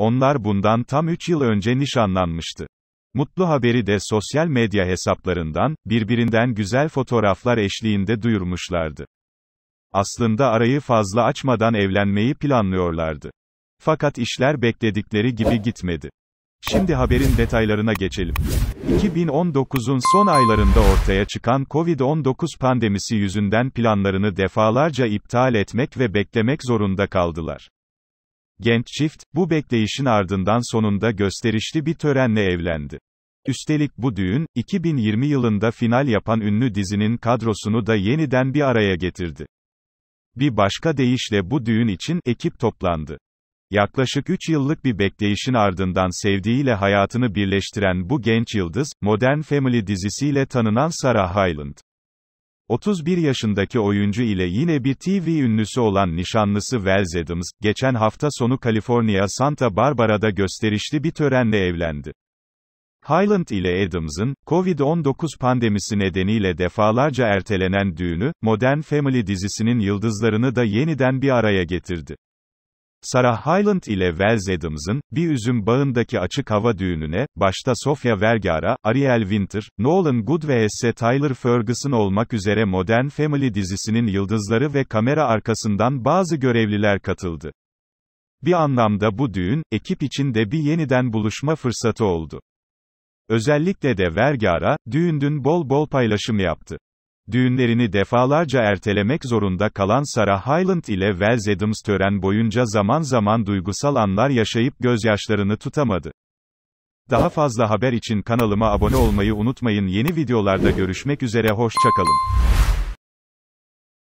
Onlar bundan tam 3 yıl önce nişanlanmıştı. Mutlu haberi de sosyal medya hesaplarından, birbirinden güzel fotoğraflar eşliğinde duyurmuşlardı. Aslında arayı fazla açmadan evlenmeyi planlıyorlardı. Fakat işler bekledikleri gibi gitmedi. Şimdi haberin detaylarına geçelim. 2019'un son aylarında ortaya çıkan COVID-19 pandemisi yüzünden planlarını defalarca iptal etmek ve beklemek zorunda kaldılar. Genç çift, bu bekleyişin ardından sonunda gösterişli bir törenle evlendi. Üstelik bu düğün, 2020 yılında final yapan ünlü dizinin kadrosunu da yeniden bir araya getirdi. Bir başka deyişle bu düğün için ekip toplandı. Yaklaşık 3 yıllık bir bekleyişin ardından sevdiğiyle hayatını birleştiren bu genç yıldız, Modern Family dizisiyle tanınan Sarah Hyland. 31 yaşındaki oyuncu ile yine bir TV ünlüsü olan nişanlısı Wells Adams, geçen hafta sonu Kaliforniya Santa Barbara'da gösterişli bir törenle evlendi. Highland ile Adams'ın, Covid-19 pandemisi nedeniyle defalarca ertelenen düğünü, Modern Family dizisinin yıldızlarını da yeniden bir araya getirdi. Sarah Hyland ile Wells Adams'ın, bir üzüm bağındaki açık hava düğününe, başta Sofia Vergara, Ariel Winter, Nolan Good ve Esse Tyler Ferguson olmak üzere Modern Family dizisinin yıldızları ve kamera arkasından bazı görevliler katıldı. Bir anlamda bu düğün, ekip içinde bir yeniden buluşma fırsatı oldu. Özellikle de Vergara, düğündün bol bol paylaşım yaptı. Düğünlerini defalarca ertelemek zorunda kalan Sarah Hyland ile Wells Adams tören boyunca zaman zaman duygusal anlar yaşayıp gözyaşlarını tutamadı. Daha fazla haber için kanalıma abone olmayı unutmayın. Yeni videolarda görüşmek üzere hoşçakalın.